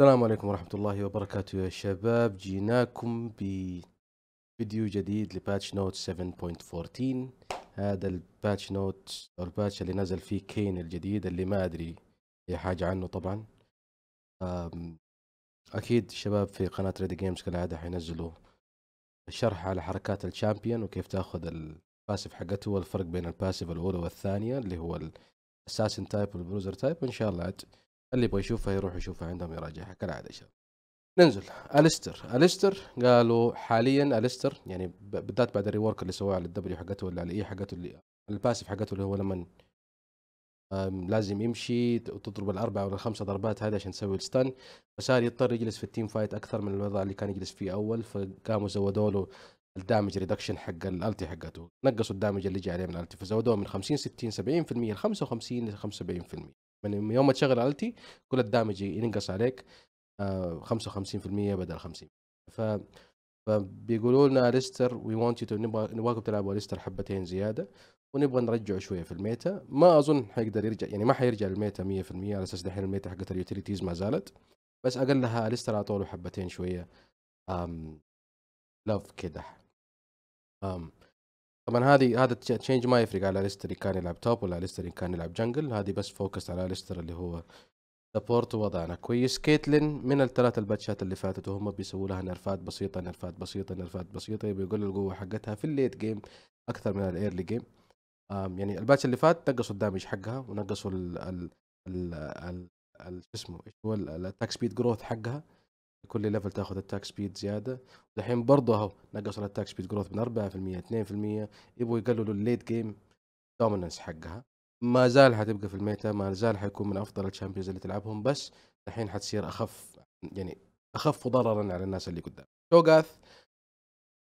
السلام عليكم ورحمة الله وبركاته يا شباب جيناكم بفيديو جديد لباتش نوت 7.14 هذا الباتش نوت أو الباتش اللي نزل فيه كين الجديد اللي ما أدري أي حاجة عنه طبعا أكيد الشباب في قناة ريدي جيمز كالعادة حينزلوا شرح على حركات الشامبيون وكيف تاخذ الباسف حقته والفرق بين الباسف الأولى والثانية اللي هو الأساسن تايب والبروزر تايب وإن شاء الله عد. اللي يبغى يشوفها يروح يشوفها عندهم يراجعها كالعاده ان شاء الله ننزل الستر الستر قالوا حاليا الستر يعني بالذات بعد الريورك اللي سواه على الدبليو حقته ولا على الاي حقته اللي الباسف حقته اللي هو لما لازم يمشي وتضرب الاربعه ولا الخمسه ضربات هذه عشان تسوي الستان فصار يضطر يجلس في التيم فايت اكثر من الوضع اللي كان يجلس فيه اول فقاموا زودوا له الدامج ريدكشن حق الالتي حقته نقصوا الدامج اللي جاي عليه من الالتي فزودوه من 50 60 70% ل 55 ل 75% من يوم ما تشغل التي كل الدامج ينقص عليك 55% آه، بدل 50 ف فبيقولوا لنا ليستر وي ونت يو نبغى نبغاكم تلعبوا ليستر حبتين زياده ونبغى نرجعه شويه في الميتا ما اظن حيقدر يرجع يعني ما حيرجع للميتا 100% على اساس دحين الميتا حقت اليوتيليتيز ما زالت بس اقلها ليستر اعطوا له حبتين شويه أم كده أم طبعا هذه هذا التشينج ما يفرق على ليستر كان يلعب توب ولا ليستر كان يلعب جنجل هذه بس فوكس على ليستر اللي هو سبورت ووضعنا كويس كيتلين من الثلاث الباتشات اللي فاتت وهم بيسووا لها نرفات بسيطه نرفات بسيطه نرفات بسيطه يبي يقول القوه حقتها في الليت جيم اكثر من الايرلي جيم يعني الباتش اللي فات نقصوا الدامج حقها ونقصوا ال ال ال شو اسمه ايش هو الاتاك سبيد جروث حقها كل ليفل تاخذ التاك سبيد زياده الحين برضه اهو نقصوا التاك سبيد جروث من 4% 2% يبغوا يقللوا الليد جيم دوميننس حقها ما زال حتبقى في الميتا ما زال حيكون من افضل الشامبيونز اللي تلعبهم بس الحين حتصير اخف يعني اخف ضررا على الناس اللي قدام شوغاث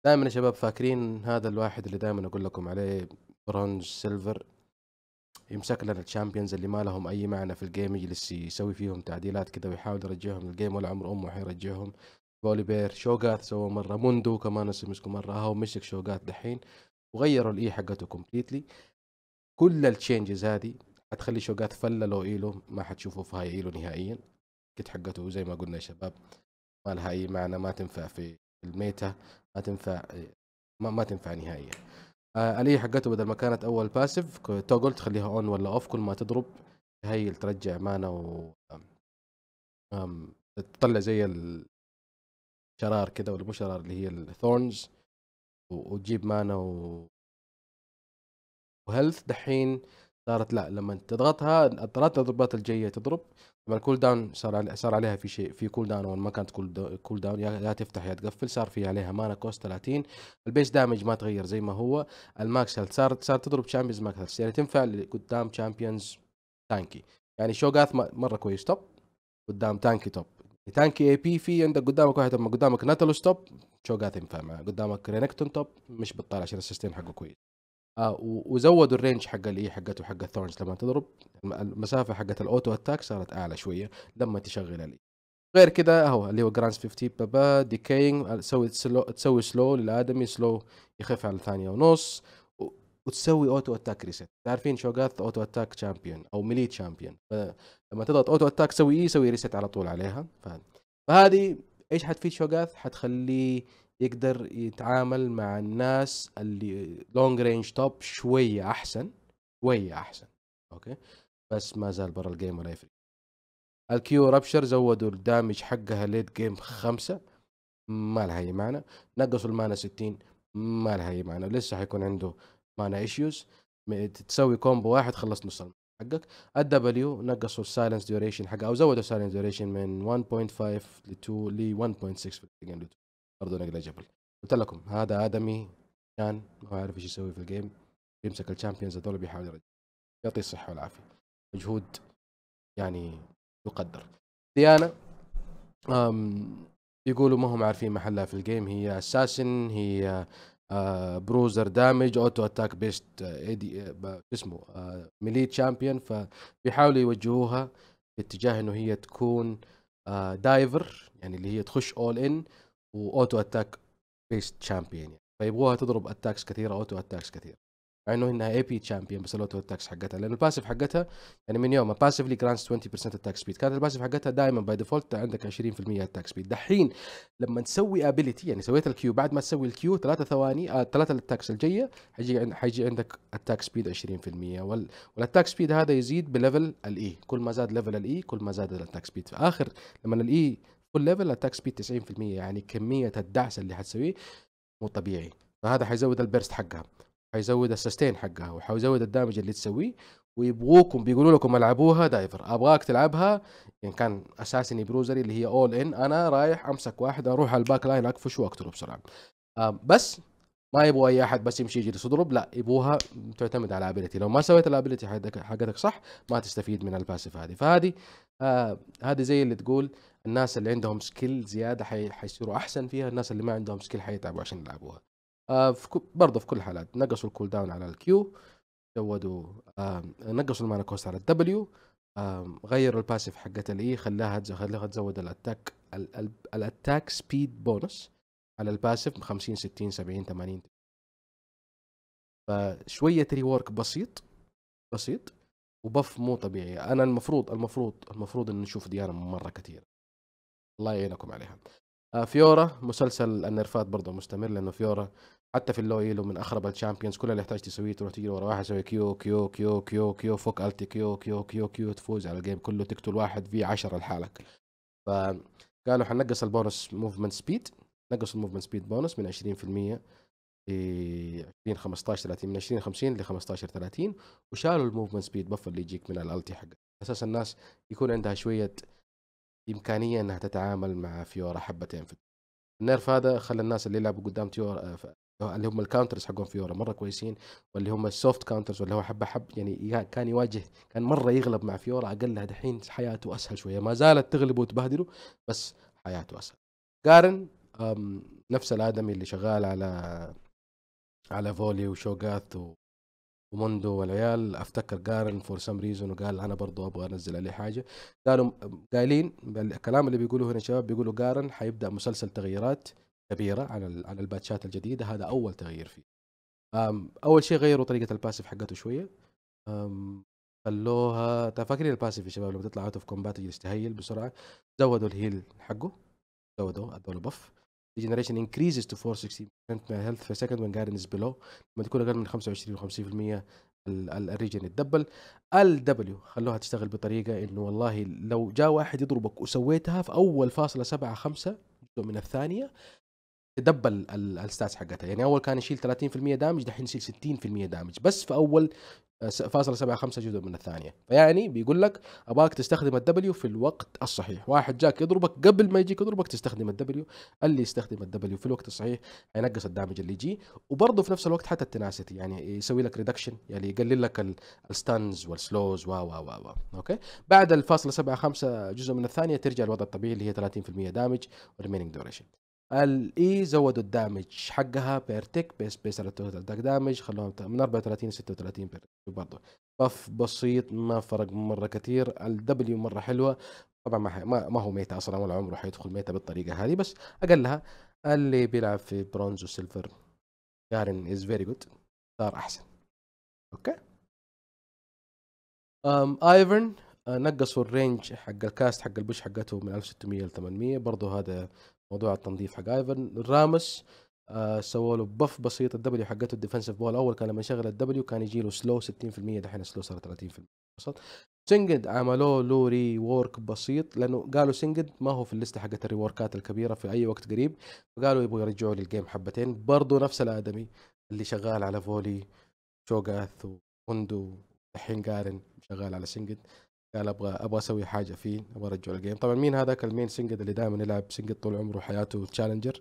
دائما يا شباب فاكرين هذا الواحد اللي دائما اقول لكم عليه برونز سيلفر يمسك لنا الشامبيونز اللي ما لهم اي معنى في الجيم يجلس يسوي فيهم تعديلات كذا ويحاول يرجعهم للجيم ولا عمر امه حيرجعهم بير شوغات سوى مره موندو كمان مسكوا مره هاو مسك شوغات دحين وغيروا الاي حقته كومبليتلي كل التشينجز هذه حتخلي شوغات فله لو ايلو ما حتشوفه في هاي ايلو نهائيا كت حقته زي ما قلنا يا شباب ما لها اي معنى ما تنفع في الميتا ما تنفع ما, ما تنفع نهائيا آه، الي حقته بدل ما كانت اول باسيف توجل تخليها اون ولا اوف كل ما تضرب تهيل ترجع مانا و أم... تطلع زي الشرار كده ولا مو شرار اللي هي الثورنز وتجيب مانا و... وهيلث دحين صارت لا لما تضغطها الثلاث ضربات الجايه تضرب لما الكول داون صار صار عليها في شيء في كول داون ما كانت كول كول داون يا تفتح يا تقفل صار في عليها مانا كوست 30 البيس دامج ما تغير زي ما هو الماكس هيلث صار صار تضرب تشامبيونز ماكس هيلث يعني تنفع قدام تشامبيونز تانكي يعني شوغاث مره كويس توب قدام تانكي توب تانكي اي بي في عندك قدامك واحد قدامك ناتالوس توب شوغاث ينفع معاه قدامك رينكتون توب مش بطال عشان السيستم حقه كويس آه، وزودوا الرينج حق الاي حقته حق الثورنز لما تضرب المسافه حقت الاوتو اتاك صارت اعلى شويه لما تشغل الاي غير كذا هو اللي هو جرانس 50 بابا ديكينج آه، تسوي سلو تسوي سلو للادمي سلو يخف على ثانيه ونص وتسوي اوتو اتاك ريست تعرفين شوغات اوتو اتاك شامبيون او ميلي شامبيون لما تضغط اوتو اتاك سوي اي e، سوي ريست على طول عليها فهذه ايش حتفيد شوغاث؟ حتخليه يقدر يتعامل مع الناس اللي لونج رينج توب شويه احسن شويه احسن اوكي بس ما زال برا الجيم ولا يفرق الكيو رابشر زودوا الدامج حقها ليت جيم خمسة ما لها اي معنى نقصوا المانا 60 ما لها اي معنى لسه حيكون عنده مانا ايشيوز تسوي كومبو واحد خلص نص حقك الدبليو نقصوا السايلنس ديوريشن حقها او زودوا السايلنس ديوريشن من 1.5 ل 2 ل 1.6 في الجيم برضه نيجليجبل قلت لكم هذا ادمي كان ما عارف ايش يسوي في الجيم يمسك الشامبيونز هذول بيحاول يرجع يعطيه الصحه والعافيه مجهود يعني يقدر ديانا أم يقولوا ما هم عارفين محلها في الجيم هي اساسن هي آه بروزر دامج اوتو اتاك بيست آه ايدي آه اسمه ميلي آه، تشامبيون فبيحاولوا يوجهوها باتجاه انه هي تكون دايفر آه، يعني اللي هي تخش اول ان واوتو اتاك بيست تشامبيون يعني فيبغوها تضرب اتاكس كثيره اوتو اتاكس كثيره مع انه انها اي بي تشامبيون بس الاوتو اتاكس حقتها لان الباسف حقتها يعني من يومها باسفلي جرانس 20% اتاك سبيد كانت الباسف حقتها دائما باي ديفولت عندك 20% اتاك سبيد دحين لما تسوي ابيلتي يعني سويت الكيو بعد ما تسوي الكيو ثلاثة ثواني آه ثلاثة الاتاكس الجايه حيجي حيجي عندك اتاك سبيد 20% والاتاك سبيد هذا يزيد بليفل الاي e. كل ما زاد ليفل الاي e، كل ما زاد الاتاك سبيد في اخر لما الاي e والليفل اتاك سبيد 90% يعني كميه الدعس اللي حتسويه مو طبيعي فهذا حيزود البرست حقها حيزود السستين حقها وحيزود الدامج اللي تسويه ويبغوكم بيقولوا لكم العبوها دايفر ابغاك تلعبها ان كان اساسني بروزري اللي هي اول ان انا رايح امسك واحد اروح على الباك لاين اكفش واقتله بسرعه آه، بس ما يبغوا اي احد بس يمشي يجلس يضرب لا يبغوها تعتمد على الابيلتي لو ما سويت الابيلتي حقتك صح ما تستفيد من الباسيف هذه فهذه آه هذه زي اللي تقول الناس اللي عندهم سكيل زياده حي... حيصيروا احسن فيها الناس اللي ما عندهم سكيل حيتعبوا عشان يلعبوها آه في ك... برضه في كل الحالات نقصوا الكول داون على الكيو زودوا آه نقصوا المانا كوست على الدبليو آه غيروا الباسيف حقت الاي e، خلاها خلاها تزود الاتاك ال... ال... الاتاك سبيد بونس على الباسيف 50 60 70 80 فشويه ريورك بسيط بسيط وبف مو طبيعي انا المفروض المفروض المفروض ان نشوف ديانا مره كثير الله يعينكم عليها آه، فيورا مسلسل النرفات برضه مستمر لانه فيورا حتى في اللو ايلو من اخرب الشامبيونز كل اللي يحتاج تسويه تروح تجري ورا واحد يسوي كيو كيو كيو كيو كيو فوق التي كيو كيو كيو كيو تفوز على الجيم كله تقتل واحد في 10 لحالك فقالوا حنقص البونص موفمنت سبيد نقص الموفمنت سبيد بونص من 20% ل 20 15 30 من 20 50 ل 15 30 وشالوا الموفمنت سبيد بف اللي يجيك من الالتي حقك اساس الناس يكون عندها شويه إمكانية إنها تتعامل مع فيورا حبتين في النيرف هذا خلى الناس اللي يلعبوا قدام تيورا آه، اللي هم الكاونترز حقهم فيورا مره كويسين واللي هم السوفت كاونترز واللي هو حبه حب يعني كان يواجه كان مره يغلب مع فيورا اقلها دحين حياته اسهل شويه ما زالت تغلبه وتبهدله بس حياته اسهل جارن نفس الادمي اللي شغال على على فولي وشوغاث وموندو والعيال افتكر قارن فور سم ريزون وقال انا برضو ابغى انزل عليه حاجه قالوا قايلين الكلام اللي بيقولوه هنا شباب بيقولوا قارن حيبدا مسلسل تغييرات كبيره عن عن الباتشات الجديده هذا اول تغيير فيه اول شيء غيروا طريقه الباسف حقته شويه خلوها طيب فاكرين الباسف يا شباب لما تطلع اوت اوف كومبات تجلس تهيل بسرعه زودوا الهيل حقه زودوا ادوا له بف regeneration increases to 460% my health per second when guidance is below لما تكون اقل من 25 و 50% الريجن يتدبل ال دبليو خلوها تشتغل بطريقه انه والله لو جاء واحد يضربك وسويتها في اول فاصله 7 5 جزء من الثانيه تدبل الستاتس حقتها يعني اول كان يشيل 30% دامج دحين يشيل 60% دامج بس في اول فاصلة سبعة خمسة جزء من الثانية فيعني بيقول لك أباك تستخدم الدبليو في الوقت الصحيح واحد جاك يضربك قبل ما يجيك يضربك تستخدم الدبليو اللي يستخدم الدبليو في الوقت الصحيح ينقص الدامج اللي يجي وبرضه في نفس الوقت حتى التناسيتي يعني يسوي لك ريدكشن يعني يقلل لك الستانز والسلوز و و و و أوكي بعد الفاصلة سبعة خمسة جزء من الثانية ترجع الوضع الطبيعي اللي هي 30% دامج والريمينينج دوريشن الاي زودوا الدامج حقها بير بيس بيس على التوتال دامج خلوهم من 34 ل 36 بير برضه بف بسيط ما فرق مره كثير الدبليو مره حلوه طبعا ما ما هو ميتا اصلا ولا عمره حيدخل ميتا بالطريقه هذه بس اقلها اللي بيلعب في برونز وسيلفر جارن از فيري جود صار احسن اوكي أم ايفرن آه، نقصوا الرينج حق الكاست حق البوش حقته من 1600 ل 800 برضه هذا موضوع التنظيف حق ايفن رامس آه سووا له بف بسيط الدبليو حقته الديفنسيف بول اول كان لما يشغل الدبليو كان يجي له سلو 60% دحين سلو صار 30% وسط سنجد عملوا له ري وورك بسيط لانه قالوا سنجد ما هو في الليسته حقت الريوركات الكبيره في اي وقت قريب فقالوا يبغوا يرجعوا لي الجيم حبتين برضه نفس الادمي اللي شغال على فولي شوغاث وهندو الحين قارن شغال على سنجد قال ابغى ابغى اسوي حاجه فيه ابغى ارجع الجيم طبعا مين هذاك المين سنجد اللي دائما يلعب سنجد طول عمره حياته تشالنجر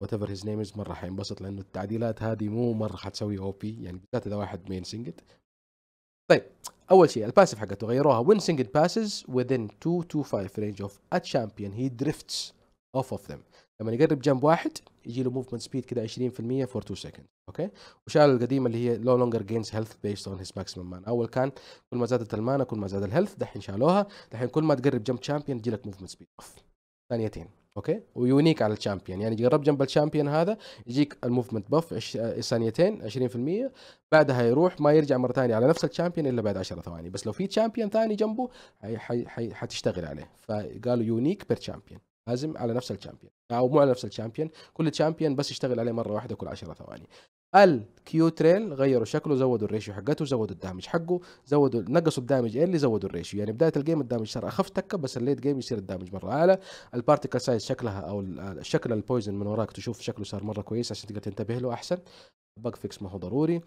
وات ايفر هيز از مره حينبسط لانه التعديلات هذه مو مره حتسوي او بي يعني بالذات اذا واحد مين سنجد طيب اول شيء الباسف حقته غيروها وين سنجد باسز within 2 to 5 range of a champion he drifts off of them لما يقرب جنب واحد يجي له موفمنت سبيد كده 20% فور 2 سكند اوكي وشال القديمه اللي هي لو لونجر جينز هيلث بيست اون هيز ماكسيمم مان اول كان كل ما زادت المانا كل ما زاد الهيلث دحين شالوها دحين كل ما تقرب جنب شامبيون يجي لك موفمنت سبيد اوف ثانيتين اوكي ويونيك على الشامبيون يعني جرب جنب الشامبيون هذا يجيك الموفمنت باف ثانيتين 20% بعدها يروح ما يرجع مره ثانيه على نفس الشامبيون الا بعد 10 ثواني بس لو في شامبيون ثاني جنبه حتشتغل عليه فقالوا يونيك بير شامبيون لازم على نفس الشامبيون او مو على نفس الشامبيون كل شامبيون بس يشتغل عليه مره واحده كل 10 ثواني الكيو تريل غيروا شكله زودوا الريشيو حقته زودوا الدامج حقه زودوا نقصوا الدامج اللي زودوا الريشيو يعني بدايه الجيم الدامج صار اخف تكه بس الليت جيم يصير الدامج مره اعلى البارتيكل سايز شكلها او شكل البويزن من وراك تشوف شكله صار مره كويس عشان تقدر تنتبه له احسن بق فيكس ما هو ضروري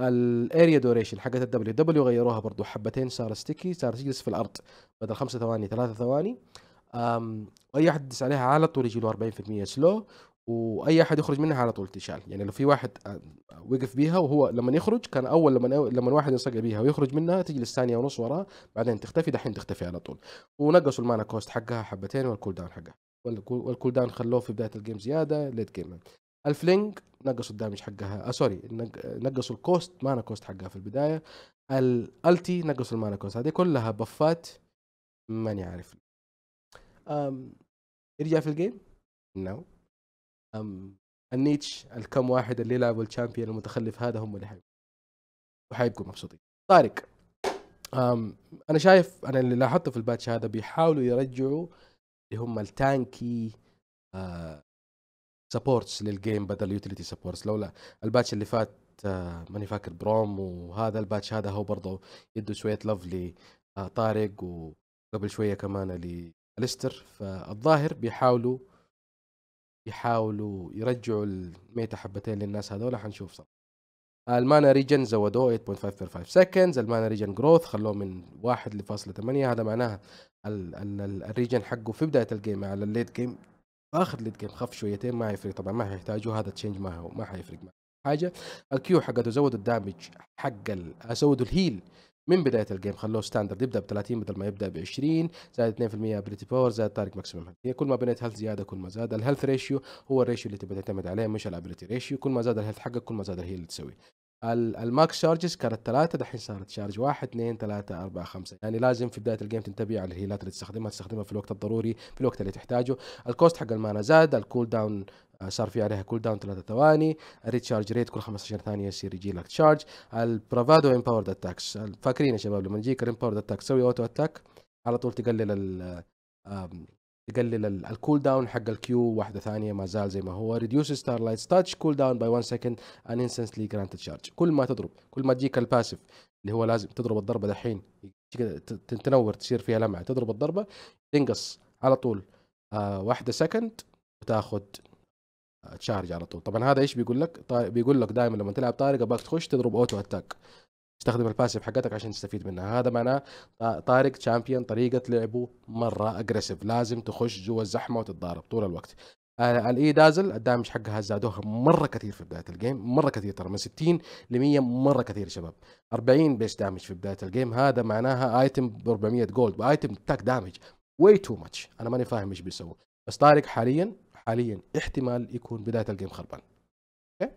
الاريا دوريشن حقت الدبليو دبليو غيروها برضو حبتين صار ستيكي صار تجلس في الارض بدل خمسة ثواني ثلاثة ثواني أم اي احد يدس عليها على طول يجي له 40% سلو واي احد يخرج منها على طول تشال يعني لو في واحد آه، وقف بيها وهو لما يخرج كان اول لما لما واحد يصقع بيها ويخرج منها تجلس ثانيه ونص وراه بعدين تختفي دحين تختفي على طول ونقصوا المانا كوست حقها حبتين والكول داون حقها والكول داون خلوه في بدايه الجيم زياده ليت جيم الفلينج نقصوا الدامج حقها آه سوري نقصوا الكوست مانا كوست حقها في البدايه الالتي نقصوا المانا كوست هذه كلها بفات ماني عارف أم يرجع في الجيم؟ نو أم النيتش الكم واحد اللي يلعبوا الشامبيون المتخلف هذا هم اللي حيبقوا وحيبقوا مبسوطين طارق أم انا شايف انا اللي لاحظته في الباتش هذا بيحاولوا يرجعوا اللي هم التانكي آه سبورتس للجيم بدل اليوتيليتي سبورتس لولا الباتش اللي فات آه، ماني فاكر بروم وهذا الباتش هذا هو برضه يدوا شويه لفلي آه، طارق وقبل شويه كمان اللي اليستر فالظاهر بيحاولوا يحاولوا يرجعوا الميتا حبتين للناس هذول حنشوف صراحه المانا ريجن زودوه 8.5 سكندز المانا ريجن جروث خلوه من 1.8 هذا معناها الريجن حقه في بدايه الجيم على الليد جيم اخر ليد جيم خف شويتين ما يفرق طبعا ما حيحتاجوا هذا تشينج ما هو ما حيفرق معه حاجه الكيو حقته زودوا الدامج حق زودوا الهيل من بدايه الجيم خلوه ستاندرد يبدا ب 30 بدل ما يبدا ب 20 زائد 2% ابيلتي باور زائد طارق ماكسيمم هي كل ما بنيت هيلث زياده كل ما زاد الهيلث ريشيو هو الريشيو اللي تبي تعتمد عليه مش الابيلتي ريشيو كل ما زاد الهيلث حقك كل ما زاد الهيل اللي تسويه الماكس شارجز كانت ثلاثة دحين صارت شارج واحد اثنين ثلاثة أربعة خمسة يعني لازم في بداية الجيم تنتبه على الهيلات اللي تستخدمها تستخدمها في الوقت الضروري في الوقت اللي تحتاجه الكوست حق المانا زاد الكول داون آه، صار في عليها كول داون 3 ثواني الريتشارج ريت كل 15 ثانيه يصير يجي لك تشارج البرافادو امباورد اتاكس فاكرين يا شباب لما يجيك الامباورد اتاك تسوي اوتو اتاك على طول تقلل ال تقلل الكول داون حق الكيو واحده ثانيه ما زال زي ما هو ريديوس ستار لايت تاتش كول داون باي 1 سكند ان انستنتلي جرانت تشارج كل ما تضرب كل ما تجيك الباسف اللي هو لازم تضرب الضربه دحين تنور تصير فيها لمعه تضرب الضربه تنقص على طول آه، واحده سكند وتاخذ تشارج على طول طبعا هذا ايش بيقول لك بيقول لك دائما لما تلعب طارق ابغاك تخش تضرب اوتو اتاك استخدم الباسيف حقتك عشان تستفيد منها هذا معناه طارق شامبيون طريقه لعبه مره اجريسيف لازم تخش جوا الزحمه وتتضارب طول الوقت آه، الاي دازل e الدامج حقها زادوها مره كثير في بدايه الجيم مره كثير ترى من 60 ل 100 مره كثير يا شباب 40 بيس دامج في بدايه الجيم هذا معناها ايتم ب 400 جولد ايتم تاك دامج واي تو ماتش انا ماني فاهم ايش بيسوي بس طارق حاليا حاليا احتمال يكون بدايه الجيم خربان اوكي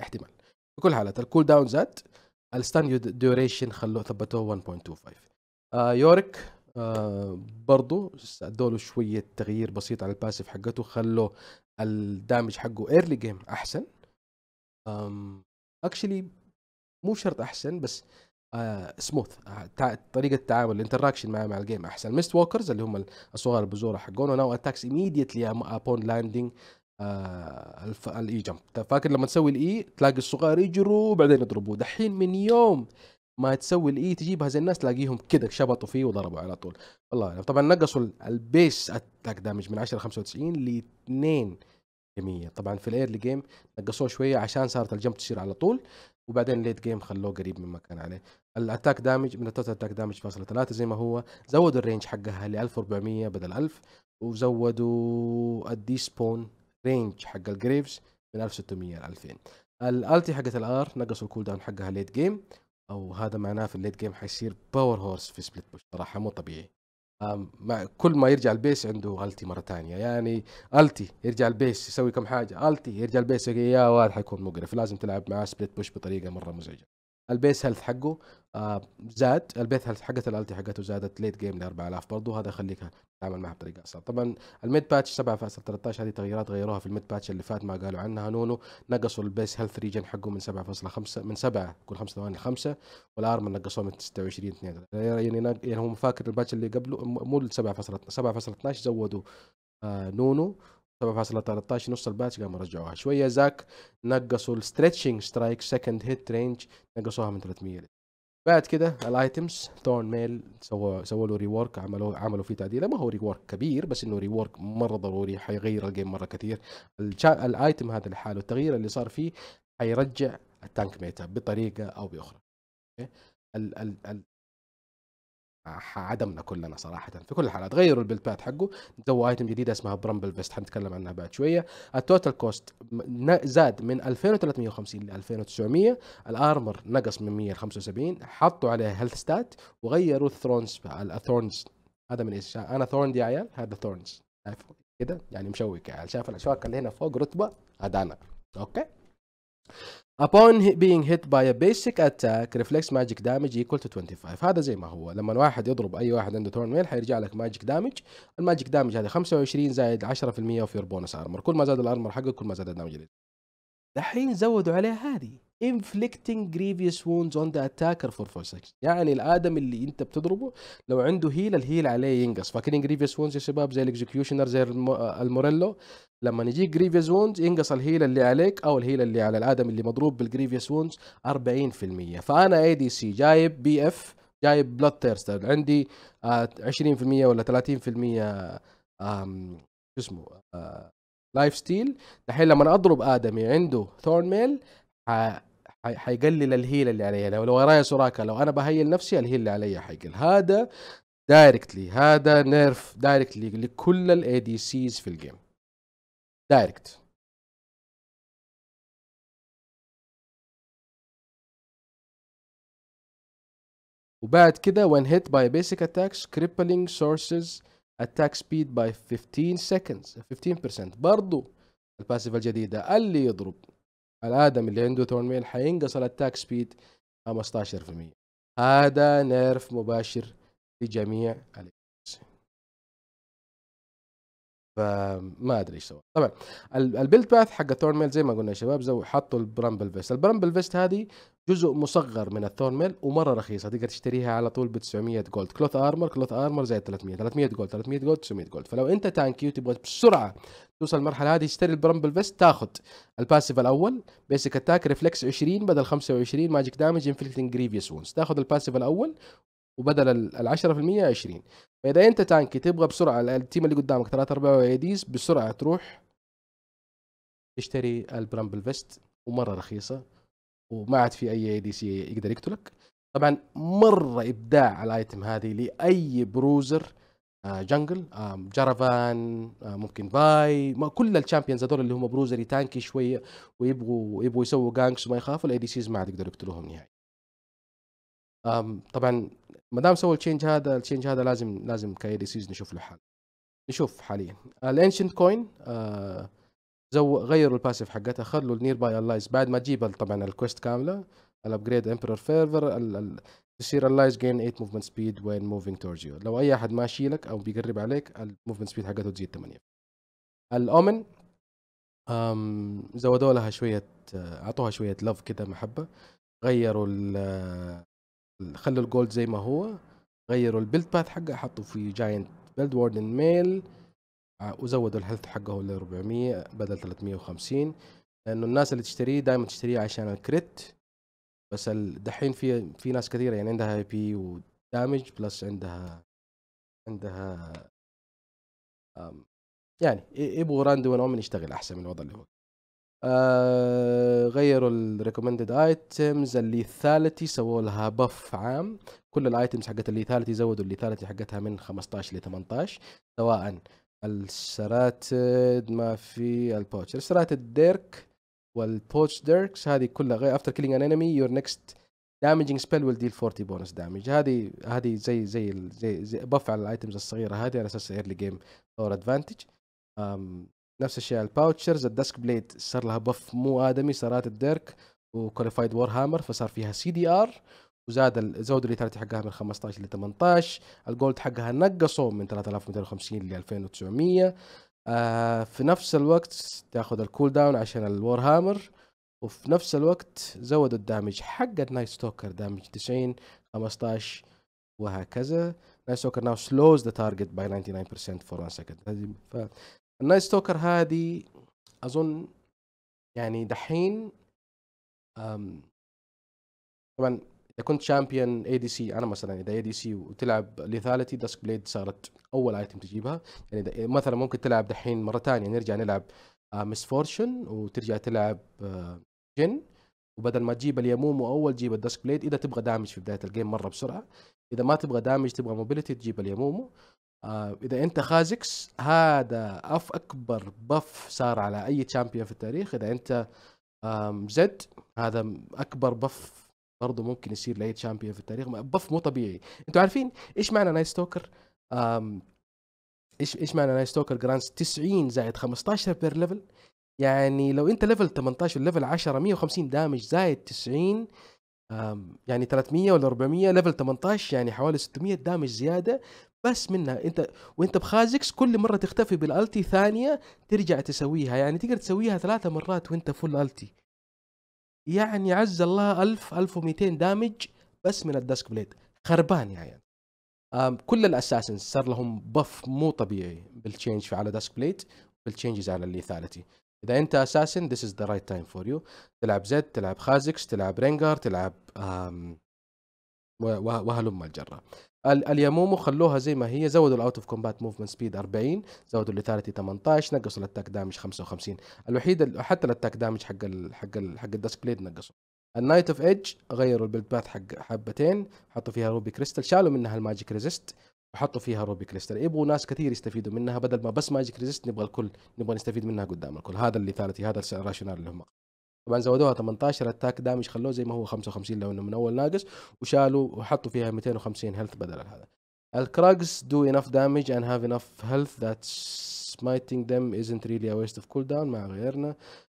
احتمال بكل حالات الكول داون زاد الستان ديوريشن خلوه ثبتوه 1.25 آه يورك آه برضو ادوا له شويه تغيير بسيط على الباسيف حقته خلوا الدامج حقه ايرلي جيم احسن اكشلي مو شرط احسن بس سموث آه، آه، طريقه التعامل الانتراكشن مع مع الجيم احسن ميست ووكرز اللي هم الصغار البزوره حقون ناو اتاكس ايميديتلي ابون لاندنج الاي جمب فاكر لما تسوي الاي e، تلاقي الصغار يجروا بعدين يضربوا دحين من يوم ما تسوي الاي e، تجيبها زي الناس تلاقيهم كذا شبطوا فيه وضربوا على طول والله يعني طبعا نقصوا البيس اتاك دامج من 10 95 ل 2 طبعا في الايرلي جيم نقصوه شويه عشان صارت الجمب تصير على طول وبعدين ليت جيم خلوه قريب من مكان عليه الاتاك دامج من التوتال اتاك دامج فاصلة ثلاثة زي ما هو زودوا الرينج حقها ل 1400 بدل 1000 وزودوا الدي سبون رينج حق الجريفز من 1600 ل 2000 الالتي حقت الار نقصوا الكول داون حقها ليت جيم او هذا معناه في الليت جيم حيصير باور هورس في سبليت بوش صراحه مو طبيعي مع كل ما يرجع البيس عنده التي مره ثانيه يعني التي يرجع البيس يسوي كم حاجه التي يرجع البيس يا واد حيكون مقرف لازم تلعب معاه سبليت بوش بطريقه مره مزعجه البيس هيلث حقه آه، زاد البيس هيلث حقه الالتي حقته زادت ليت جيم ل 4000 برضه هذا يخليك تتعامل معها بطريقه اسرع طبعا الميد باتش 7.13 هذه تغييرات غيروها في الميد باتش اللي فات ما قالوا عنها نونو نقصوا البيس هيلث ريجن حقه من 7.5 من 7 كل 5 ثواني 5 والارمر نقصوه من 26 2 يعني يعني هم فاكر الباتش اللي قبله مو 7.12 زودوا آه نونو 7.13 نص الباتش قاموا رجعوها شويه زاك نقصوا الستريتشنج سترايك سكند هيت رينج نقصوها من 300 بعد كده الايتمز ثورن ميل سووا سووا له ريورك عملوا عملوا فيه تعديله ما هو ريورك كبير بس انه ريورك مره ضروري حيغير الجيم مره كثير الايتم هذا لحاله التغيير اللي صار فيه حيرجع التانك ميتا بطريقه او باخرى okay. عدمنا كلنا صراحه في كل الحالات غيروا البيلد باد حقه سووا ايتم جديده اسمها برامبل فيست حنتكلم عنها بعد شويه التوتال كوست زاد من 2350 ل 2900 الارمر نقص من 175 حطوا عليه هيلث ستات وغيروا الثرونز الثورنز هذا من ايش انا ثورن يا عيال هذا ثورنز شايف كده يعني مشوك يعني شايف الاشواك اللي هنا فوق رتبه هذا انا اوكي upon being hit by a basic attack reflex magic damage equal to 25 هذا زي ما هو لما واحد يضرب اي واحد عنده ثورن ميل حيرجع لك ماجيك دامج الماجيك دامج هذا 25 زائد 10% وفي بونس ارمر كل ما زاد الارمر حقك كل ما زاد الدامج دحين زودوا عليه هذه inflicting grievous wounds on the attacker for 4 seconds يعني الادم اللي انت بتضربه لو عنده هيل الهيل عليه ينقص فاكرين grievous wounds يا شباب زي الاكزكيوشنر زي الموريلو لما يجيك grievous wounds ينقص الهيل اللي عليك او الهيل اللي على الادم اللي مضروب بالgrievous wounds 40% فانا اي دي سي جايب بي اف جايب بلاد طيب، تيرستر عندي 20% آه، ولا 30% شو اسمه لايف آه، ستيل دحين لما اضرب ادمي عنده ثورن ميل حيقلل الهيل اللي علي لو, ورايا سراكه لو انا بهيل نفسي الهيل اللي علي حيقل هذا دايركتلي هذا نيرف دايركتلي لكل الاي دي سيز في الجيم دايركت وبعد كده when hit by basic attacks crippling sources attack speed by 15 seconds 15% برضو الباسيف الجديدة اللي يضرب الادمي اللي عنده ثورن ميل حينقص الاتاك سبيد 15% هذا نيرف مباشر لجميع فما ادري ايش سوى طبعا البيلد باث حق ثورن ميل زي ما قلنا يا شباب زو حطوا البرامبل فيست البرامبل فيست هذه جزء مصغر من الثون ميل ومره رخيصه تقدر تشتريها على طول ب 900 جولد كلوث ارمر كلوث ارمر زائد 300 300 جولد 300 جولد 900 جولد فلو انت تانكي وتبغى بسرعه توصل المرحله هذه تشتري البرامبل فيست تاخذ الباسيف الاول بيسك اتاك ريفلكس 20 بدل 25 ماجيك دامج انفليكتنج جريفيس وونز تاخذ الباسيف الاول وبدل ال 10% 20 فاذا انت تانكي تبغى بسرعه التيم اللي قدامك 3 4 ايديز بسرعه تروح تشتري البرامبل فيست ومره رخيصه وما عاد في اي اي دي سي يقدر يقتلك طبعا مره ابداع الايتم هذه لاي بروزر جنجل جرفان ممكن باي ما كل الشامبيونز هذول اللي هم بروزر تانكي شويه ويبغوا يبغوا يسووا جانكس وما يخافوا الاي دي سيز ما عاد يقدروا يقتلوهم نهائي طبعا ما دام سووا التشينج هذا التشينج هذا لازم لازم كاي دي سيز نشوف له حل نشوف حاليا الانشنت آه، كوين زو غيروا الباسيف حقتها خلوا النير باي الايز بعد ما تجيب طبعا الكويست كامله الابجريد امبرور فيرفر تصير اللايز جين 8 موفمنت سبيد وين موفينج تورز يو لو اي احد ماشي لك او بيقرب عليك الموفمنت سبيد حقته تزيد 8 الاومن زودوا لها شويه اعطوها شويه لف كده محبه غيروا ال خلوا الجولد زي ما هو غيروا البيلد باث حقه حطوا في جاينت بيلد وورد ميل وزودوا الهيلث حقه ل 400 بدل 350 لانه الناس اللي تشتريه دائما تشتريه عشان الكريت بس دحين في في ناس كثيره يعني عندها اي بي ودامج بلس عندها عندها يعني يبغوا راند وان اومن يشتغل احسن من الوضع اللي هو آه غيروا الريكومندد ايتمز ثالثي سووا لها بف عام كل الايتمز حقت ثالثي زودوا ثالثي حقتها من 15 ل 18 سواء السراتد ما في البوتش السراتد ديرك والبوتش ديركس هذه كلها غير افتر كيلينج ان انمي يور نيكست دامجنج سبيل ويل ديل 40 بونس دامج هذه هذه زي زي زي, زي بف على الايتمز الصغيره هذه على اساس ايرلي جيم اور ادفانتج نفس الشيء الباوتشرز الدسك بليد صار لها بف مو ادمي صارت الديرك وكواليفايد وور هامر فصار فيها سي دي ار وزاد زود الريتارت حقها من 15 ل 18 الجولد حقها نقصوا من 3250 ل 2900 آه في نفس الوقت تاخذ الكول داون عشان الور هامر وفي نفس الوقت زودوا الدامج حق النايت ستوكر دامج 90 15 وهكذا نايت ستوكر ناو سلوز ذا تارجت باي 99% فور 1 سكند فالنايت ستوكر هذه اظن يعني دحين طبعا اذا كنت شامبيون اي دي سي انا مثلا اذا اي دي سي وتلعب ليثاليتي داسك بليد صارت اول ايتم تجيبها يعني إذا إيه، مثلا ممكن تلعب دحين مره ثانيه نرجع نلعب مس آه، فورشن وترجع تلعب جن آه، وبدل ما تجيب اليموم اول تجيب الداسك بليد اذا تبغى دامج في بدايه الجيم مره بسرعه اذا ما تبغى دامج تبغى موبيلتي تجيب اليمومو آه، اذا انت خازكس هذا اف اكبر بف صار على اي تشامبيون في التاريخ اذا انت زد هذا اكبر بف برضه ممكن يصير لاي تشامبيون في التاريخ بف مو طبيعي انتوا عارفين ايش معنى نايت ستوكر ايش ايش معنى نايت ستوكر جرانس 90 زائد 15 بير ليفل يعني لو انت ليفل 18 ليفل 10 150 دامج زائد 90 يعني 300 ولا 400 ليفل 18 يعني حوالي 600 دامج زياده بس منها انت وانت بخازكس كل مره تختفي بالالتي ثانيه ترجع تسويها يعني تقدر تسويها ثلاثه مرات وانت فول التي يعني عز الله 1000 1200 دامج بس من الدسك بليد خربان يعني كل الاساسن صار لهم بف مو طبيعي بالتشينج على دسك بليد بالتشينجز على الليثاليتي اذا انت اساسن ذيس از ذا رايت تايم فور يو تلعب زد تلعب خازكس تلعب رينجر تلعب آم وهلم الجرة اليامومو خلوها زي ما هي زودوا الاوت اوف كومبات موفمنت سبيد 40 زودوا الليثاليتي 18 نقصوا الاتاك دامج 55 الوحيد حتى الاتاك دامج حق الـ حق الـ حق الدسك بليد نقصوا النايت اوف ايدج غيروا البيلد باث حق حبتين حطوا فيها روبي كريستال شالوا منها الماجيك ريزيست وحطوا فيها روبي كريستال يبغوا ناس كثير يستفيدوا منها بدل ما بس ماجيك ريزيست نبغى الكل نبغى نستفيد منها قدام الكل هذا اللي ثالثي هذا الراشونال اللي هم طبعا زودوها 18 اتاك دامج خلوه زي ما هو 55 لو انه من اول ناقص وشالوا وحطوا فيها 250 هيلث بدل هذا الكراجز انف دامج اند هاف انف هيلث ذات سمايتنج ذم ازنت ريلي ا ويست اوف كول داون مع غيرنا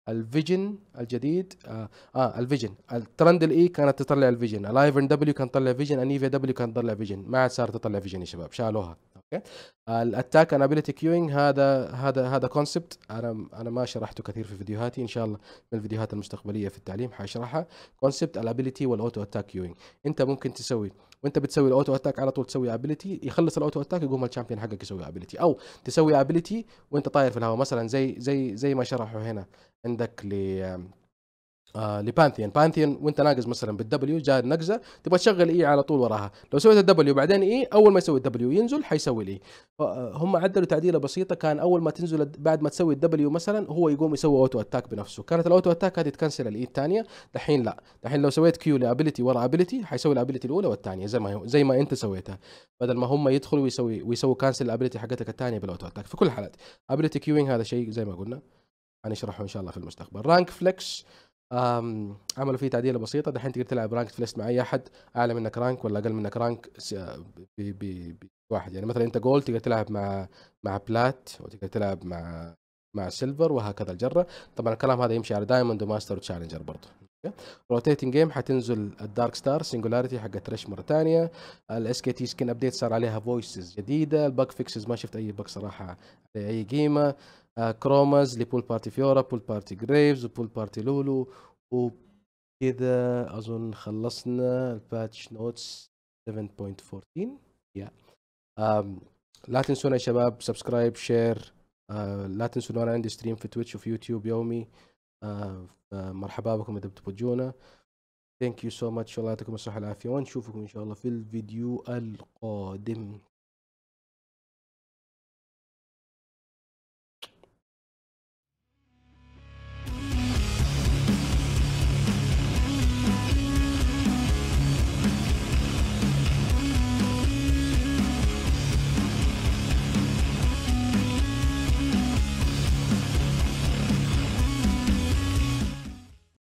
الفيجن الجديد اه, آه الفيجن الترند الاي كانت تطلع الفيجن الايفن دبليو كان تطلع فيجن انيفيا دبليو كان تطلع فيجن ما عاد صارت تطلع فيجن يا شباب شالوها اوكي الاتاك ان ابيلتي كيوينج هذا هذا هذا كونسبت انا انا ما شرحته كثير في فيديوهاتي ان شاء الله من الفيديوهات المستقبليه في التعليم حاشرحها كونسبت الابيلتي والاوتو اتاك كيوينج انت ممكن تسوي وانت بتسوي الاوتو اتاك على طول تسوي ابيلتي يخلص الاوتو اتاك يقوم الشامبيون حقك يسوي ابيلتي او تسوي ابيلتي وانت طاير في الهواء مثلا زي زي زي ما شرحوا هنا عندك ل آه لبانثيون بانثيون وانت ناقص مثلا بالدبليو جاء النقزه تبغى تشغل اي على طول وراها لو سويت الدبليو بعدين اي اول ما يسوي الدبليو ينزل حيسوي الاي آه، هم عدلوا تعديله بسيطه كان اول ما تنزل بعد ما تسوي الدبليو مثلا هو يقوم يسوي اوتو اتاك بنفسه كانت الاوتو اتاك هذه تكنسل الاي الثانيه دحين لا دحين لو سويت كيو لابيلتي ورا ابيلتي حيسوي الابيلتي الاولى والثانيه زي ما زي ما انت سويتها بدل ما هم يدخلوا ويسوي ويسوي كانسل الابيلتي حقتك الثانيه بالاوتو اتاك في كل الحالات ابيلتي كيوينج هذا شيء زي ما قلنا هنشرحه ان شاء الله في المستقبل رانك فليكس عملوا فيه تعديله بسيطه دحين تقدر تلعب رانك في ليست مع اي احد اعلى منك رانك ولا اقل منك رانك بواحد يعني مثلا انت جولد تقدر تلعب مع مع بلات وتقدر تلعب مع مع سيلفر وهكذا الجره طبعا الكلام هذا يمشي على دايموند وماستر وتشالنجر برضه روتيتنج جيم حتنزل الدارك ستار سنجولاريتي حقت ريش مره ثانيه الاس كي تي سكن ابديت صار عليها فويسز جديده الباك فيكسز ما شفت اي باك صراحه اي قيمه آه، كروماز لبول بارتي فيورا بول بارتي جريفز وبول بارتي لولو وكذا اظن خلصنا الباتش نوتس 7.14 يا لا تنسونا يا شباب سبسكرايب شير آه، لا تنسونا انا عندي ستريم في تويتش وفي يوتيوب يومي آه، مرحبا بكم اذا بتبجونا ثانك يو سو ماتش الله يعطيكم الصحه والعافيه ونشوفكم ان شاء الله في الفيديو القادم